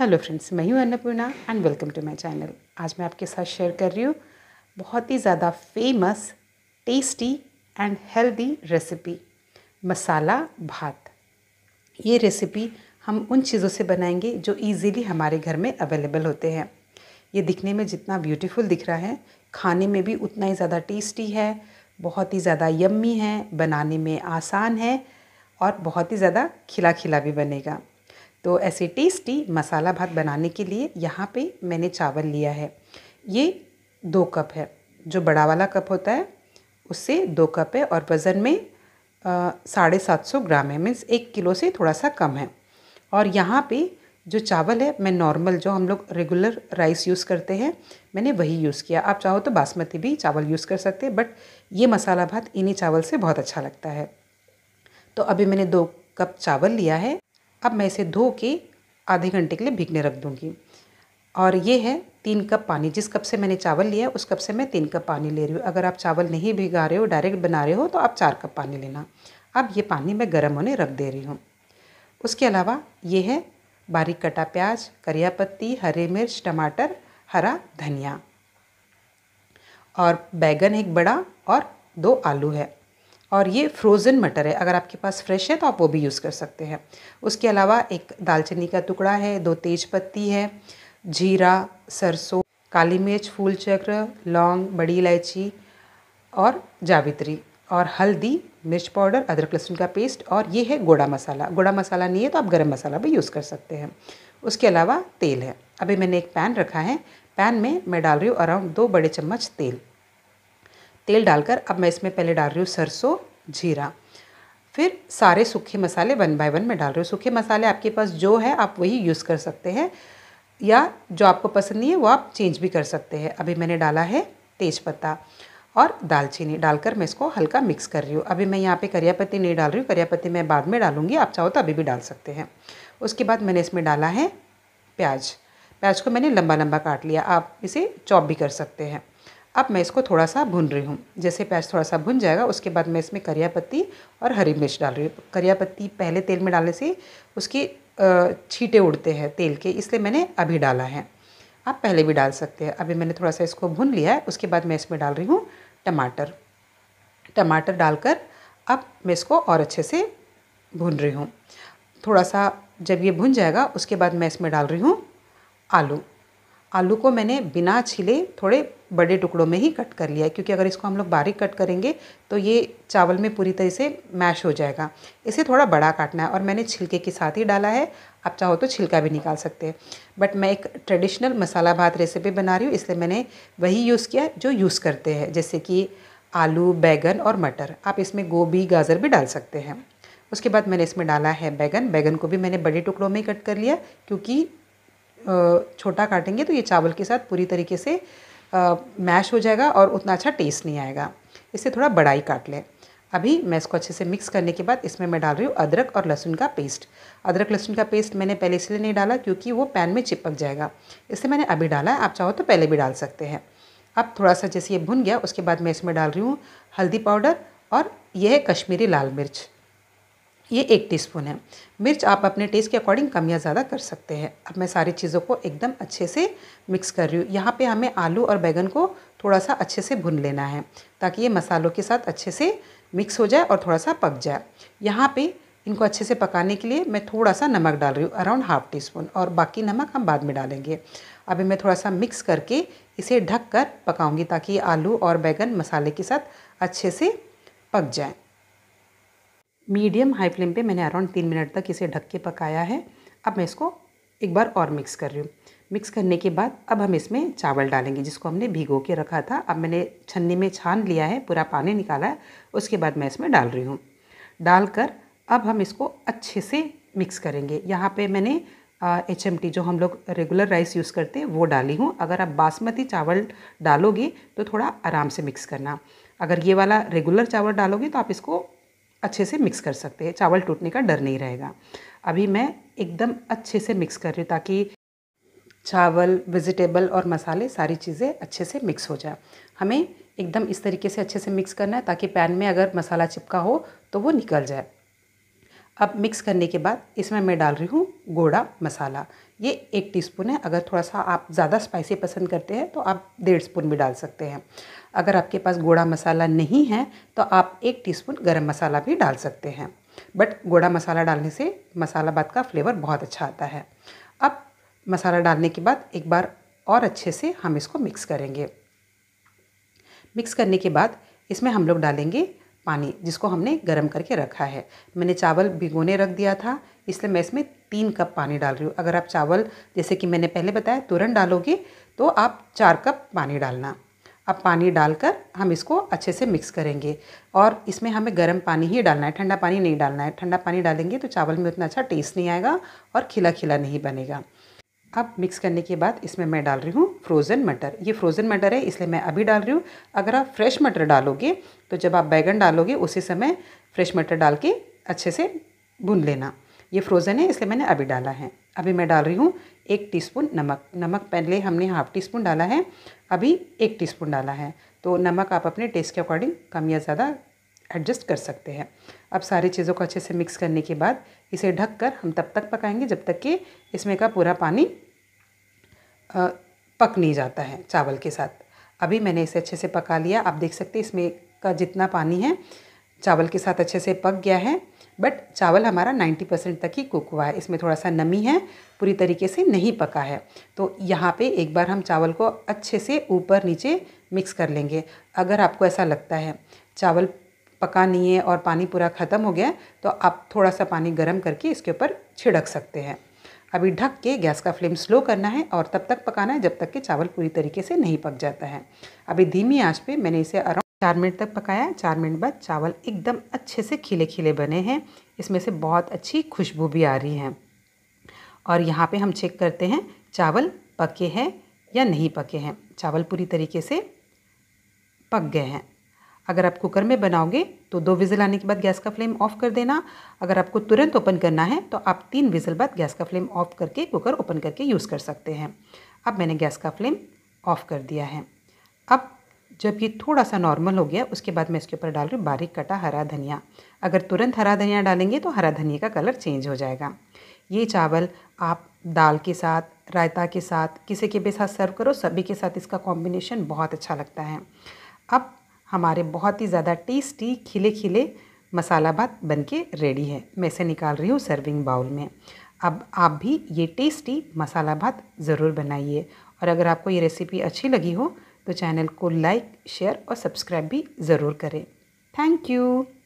hello friends मैं हूं Annapurna and welcome to my channel आज मैं आपके साथ शेयर कर रही हूँ बहुत ही ज़्यादा famous tasty and healthy recipe masala bhat ये रेसिपी हम उन चीज़ों से बनाएंगे जो इजीली हमारे घर में अवेलेबल होते हैं ये दिखने में जितना ब्यूटीफुल दिख रहा है खाने में भी उतना ही ज़्यादा टेस्टी है बहुत ही ज़्यादा यम्मी है बनाने में आसान है और बहुत ही ज़्यादा खिला खिला भी बनेगा तो ऐसे टेस्टी मसाला भात बनाने के लिए यहाँ पे मैंने चावल लिया है ये दो कप है जो बड़ा वाला कप होता है उससे दो कप है और वज़न में साढ़े सात सौ ग्राम है मीन्स एक किलो से थोड़ा सा कम है और यहाँ पे जो चावल है मैं नॉर्मल जो हम लोग रेगुलर राइस यूज़ करते हैं मैंने वही यूज़ किया आप चाहो तो बासमती भी चावल यूज़ कर सकते हैं बट ये मसाला भात इन्हीं चावल से बहुत अच्छा लगता है तो अभी मैंने दो कप चावल लिया है अब मैं इसे धो के आधे घंटे के लिए भीगने रख दूँगी और ये है तीन कप पानी जिस कप से मैंने चावल लिया उस कप से मैं तीन कप पानी ले रही हूँ अगर आप चावल नहीं भिगा रहे हो डायरेक्ट बना रहे हो तो आप चार कप पानी लेना अब ये पानी मैं गर्म होने रख दे रही हूँ उसके अलावा ये है बारीक कटा प्याज करिया पत्ती हरी मिर्च टमाटर हरा धनिया और बैगन एक बड़ा और दो आलू है और ये फ्रोज़न मटर है अगर आपके पास फ्रेश है तो आप वो भी यूज़ कर सकते हैं उसके अलावा एक दालचीनी का टुकड़ा है दो तेज पत्ती है जीरा सरसों काली मिर्च फूल चक्र लौंग बड़ी इलायची और जावित्री और हल्दी मिर्च पाउडर अदरक लहसुन का पेस्ट और ये है गोड़ा मसाला गोड़ा मसाला नहीं है तो आप गरम मसाला भी यूज़ कर सकते हैं उसके अलावा तेल है अभी मैंने एक पैन रखा है पैन में मैं डाल रही हूँ अराउंड दो बड़े चम्मच तेल तेल डालकर अब मैं इसमें पहले डाल रही हूँ सरसों जीरा फिर सारे सूखे मसाले वन बाय वन में डाल रही हूँ सूखे मसाले आपके पास जो है आप वही यूज़ कर सकते हैं या जो आपको पसंद नहीं है वो आप चेंज भी कर सकते हैं अभी मैंने डाला है तेज़पत्ता और दालचीनी डालकर मैं इसको हल्का मिक्स कर रही हूँ अभी मैं यहाँ पे करिया पत्ती नहीं डाल रही हूँ करिया पत्ती मैं बाद में डालूँगी आप चाहो तो अभी भी डाल सकते हैं उसके बाद मैंने इसमें डाला है प्याज प्याज को मैंने लंबा लंबा काट लिया आप इसे चॉप भी कर सकते हैं अब मैं इसको थोड़ा सा भून रही हूँ जैसे प्याज थोड़ा सा भुन जाएगा उसके बाद मैं इसमें करिया पत्ती और हरी मिर्च डाल रही हूँ करिया पत्ती पहले तेल में डालने से उसकी छीटे उड़ते हैं तेल के इसलिए मैंने अभी डाला है आप पहले भी डाल सकते हैं अभी मैंने थोड़ा सा इसको भून लिया है उसके बाद मैं इसमें डाल रही हूँ टमाटर टमाटर डालकर अब मैं इसको और अच्छे से भून रही हूँ थोड़ा सा जब ये भुन जाएगा उसके बाद मैं इसमें डाल रही हूँ आलू आलू को मैंने बिना छिले थोड़े बड़े टुकड़ों में ही कट कर लिया है क्योंकि अगर इसको हम लोग बारीक कट करेंगे तो ये चावल में पूरी तरह से मैश हो जाएगा इसे थोड़ा बड़ा काटना है और मैंने छिलके के साथ ही डाला है आप चाहो तो छिलका भी निकाल सकते हैं बट मैं एक ट्रेडिशनल मसाला भात रेसिपी बना रही हूँ इसलिए मैंने वही यूज़ किया जो यूज़ करते हैं जैसे कि आलू बैगन और मटर आप इसमें गोभी गाजर भी डाल सकते हैं उसके बाद मैंने इसमें डाला है बैगन बैगन को भी मैंने बड़े टुकड़ों में कट कर लिया क्योंकि छोटा काटेंगे तो ये चावल के साथ पूरी तरीके से मैश हो जाएगा और उतना अच्छा टेस्ट नहीं आएगा इसे थोड़ा बड़ा ही काट लें अभी मैं इसको अच्छे से मिक्स करने के बाद इसमें मैं डाल रही हूँ अदरक और लहसुन का पेस्ट अदरक लहसुन का पेस्ट मैंने पहले इसलिए नहीं डाला क्योंकि वो पैन में चिपक जाएगा इसलिए मैंने अभी डाला है आप चाहो तो पहले भी डाल सकते हैं अब थोड़ा सा जैसे ये भुन गया उसके बाद मैं इसमें डाल रही हूँ हल्दी पाउडर और यह है कश्मीरी लाल मिर्च ये एक टीस्पून है मिर्च आप अपने टेस्ट के अकॉर्डिंग कम या ज़्यादा कर सकते हैं अब मैं सारी चीज़ों को एकदम अच्छे से मिक्स कर रही हूँ यहाँ पे हमें आलू और बैगन को थोड़ा सा अच्छे से भुन लेना है ताकि ये मसालों के साथ अच्छे से मिक्स हो जाए और थोड़ा सा पक जाए यहाँ पर इनको अच्छे से पकाने के लिए मैं थोड़ा सा नमक डाल रही हूँ अराउंड हाफ टी स्पून और बाकी नमक हम बाद में डालेंगे अभी मैं थोड़ा सा मिक्स करके इसे ढक कर ताकि आलू और बैगन मसाले के साथ अच्छे से पक जाएँ मीडियम हाई फ्लेम पे मैंने अराउंड तीन मिनट तक इसे ढक के पकाया है अब मैं इसको एक बार और मिक्स कर रही हूँ मिक्स करने के बाद अब हम इसमें चावल डालेंगे जिसको हमने भिगो के रखा था अब मैंने छन्नी में छान लिया है पूरा पानी निकाला है उसके बाद मैं इसमें डाल रही हूँ डालकर अब हम इसको अच्छे से मिक्स करेंगे यहाँ पे मैंने एच एम टी जो हम लोग रेगुलर राइस यूज़ करते हैं वो डाली हूँ अगर आप बासमती चावल डालोगे तो थोड़ा आराम से मिक्स करना अगर ये वाला रेगुलर चावल डालोगे तो आप इसको अच्छे से मिक्स कर सकते हैं चावल टूटने का डर नहीं रहेगा अभी मैं एकदम अच्छे से मिक्स कर रही हूँ ताकि चावल वेजिटेबल और मसाले सारी चीज़ें अच्छे से मिक्स हो जाए हमें एकदम इस तरीके से अच्छे से मिक्स करना है ताकि पैन में अगर मसाला चिपका हो तो वो निकल जाए अब मिक्स करने के बाद इसमें मैं डाल रही हूँ गोड़ा मसाला ये एक टीस्पून है अगर थोड़ा सा आप ज़्यादा स्पाइसी पसंद करते हैं तो आप डेढ़ स्पून भी डाल सकते हैं अगर आपके पास गोड़ा मसाला नहीं है तो आप एक टीस्पून गरम मसाला भी डाल सकते हैं बट गोड़ा मसाला डालने से मसाला भात का फ्लेवर बहुत अच्छा आता है अब मसाला डालने के बाद एक बार और अच्छे से हम इसको मिक्स करेंगे मिक्स करने के बाद इसमें हम लोग डालेंगे पानी जिसको हमने गर्म करके रखा है मैंने चावल भिगोने रख दिया था इसलिए मैं इसमें तीन कप पानी डाल रही हूँ अगर आप चावल जैसे कि मैंने पहले बताया तुरंत डालोगे तो आप चार कप पानी डालना अब पानी डालकर हम इसको अच्छे से मिक्स करेंगे और इसमें हमें गर्म पानी ही डालना है ठंडा पानी नहीं डालना है ठंडा पानी डालेंगे तो चावल में उतना अच्छा टेस्ट नहीं आएगा और खिला खिला नहीं बनेगा अब मिक्स करने के बाद इसमें मैं डाल रही हूँ फ्रोज़न मटर ये फ्रोज़न मटर है इसलिए मैं अभी डाल रही हूँ अगर आप फ्रेश मटर डालोगे तो जब आप बैगन डालोगे उसी समय फ्रेश मटर डाल के अच्छे से भून लेना ये फ्रोज़न है इसलिए मैंने अभी डाला है अभी मैं डाल रही हूँ एक टी नमक नमक पहले हमने हाफ़ टी स्पून डाला है अभी एक टी डाला है तो नमक आप अपने टेस्ट के अकॉर्डिंग कम या ज़्यादा एडजस्ट कर सकते हैं अब सारी चीज़ों को अच्छे से मिक्स करने के बाद इसे ढक कर हम तब तक पकाएंगे जब तक कि इसमें का पूरा पानी पक नहीं जाता है चावल के साथ अभी मैंने इसे अच्छे से पका लिया आप देख सकते हैं इसमें का जितना पानी है चावल के साथ अच्छे से पक गया है बट चावल हमारा 90 परसेंट तक ही कुक हुआ है इसमें थोड़ा सा नमी है पूरी तरीके से नहीं पका है तो यहाँ पे एक बार हम चावल को अच्छे से ऊपर नीचे मिक्स कर लेंगे अगर आपको ऐसा लगता है चावल पका नहीं है और पानी पूरा ख़त्म हो गया तो आप थोड़ा सा पानी गर्म करके इसके ऊपर छिड़क सकते हैं अभी ढक के गैस का फ्लेम स्लो करना है और तब तक पकाना है जब तक कि चावल पूरी तरीके से नहीं पक जाता है अभी धीमी आंच पे मैंने इसे अराउंड चार मिनट तक पकाया है चार मिनट बाद चावल एकदम अच्छे से खिले खिले बने हैं इसमें से बहुत अच्छी खुशबू भी आ रही है और यहाँ पे हम चेक करते हैं चावल पके हैं या नहीं पके हैं चावल पूरी तरीके से पक गए हैं अगर आप कुकर में बनाओगे तो दो विज़ल आने के बाद गैस का फ्लेम ऑफ कर देना अगर आपको तुरंत ओपन करना है तो आप तीन विज़ल बाद गैस का फ्लेम ऑफ करके कुकर ओपन करके यूज़ कर सकते हैं अब मैंने गैस का फ्लेम ऑफ कर दिया है अब जब ये थोड़ा सा नॉर्मल हो गया उसके बाद मैं इसके ऊपर डाल रही हूँ बारीक कटा हरा धनिया अगर तुरंत हरा धनिया डालेंगे तो हरा धनिया का कलर चेंज हो जाएगा ये चावल आप दाल के साथ रायता के साथ किसी के भी साथ सर्व करो सभी के साथ इसका कॉम्बिनेशन बहुत अच्छा लगता है अब हमारे बहुत ही ज़्यादा टेस्टी खिले खिले मसाला भात के रेडी है मैं इसे निकाल रही हूँ सर्विंग बाउल में अब आप भी ये टेस्टी मसाला भात ज़रूर बनाइए और अगर आपको ये रेसिपी अच्छी लगी हो तो चैनल को लाइक शेयर और सब्सक्राइब भी ज़रूर करें थैंक यू